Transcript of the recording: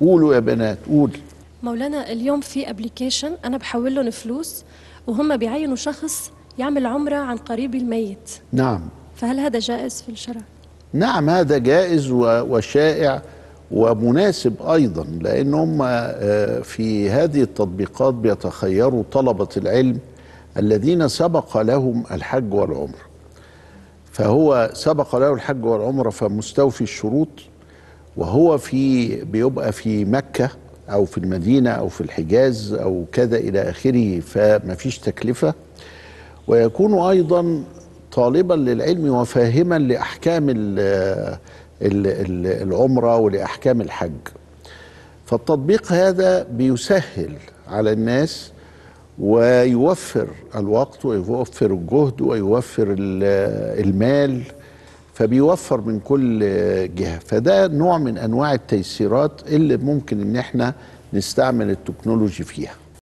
قولوا يا بنات قول مولانا اليوم في ابلكيشن انا بحول لهم فلوس وهم بيعينوا شخص يعمل عمره عن قريب الميت نعم فهل هذا جائز في الشرع نعم هذا جائز وشائع ومناسب ايضا لان هم آه، في هذه التطبيقات بيتخيروا طلبه العلم الذين سبق لهم الحج والعمره فهو سبق له الحج والعمره فمستوفي الشروط وهو في بيبقى في مكة أو في المدينة أو في الحجاز أو كذا إلى آخره فما فيش تكلفة ويكون أيضا طالبا للعلم وفاهما لأحكام العمرة ولأحكام الحج فالتطبيق هذا بيسهل على الناس ويوفر الوقت ويوفر الجهد ويوفر المال فبيوفر من كل جهه فده نوع من انواع التيسيرات اللي ممكن ان احنا نستعمل التكنولوجي فيها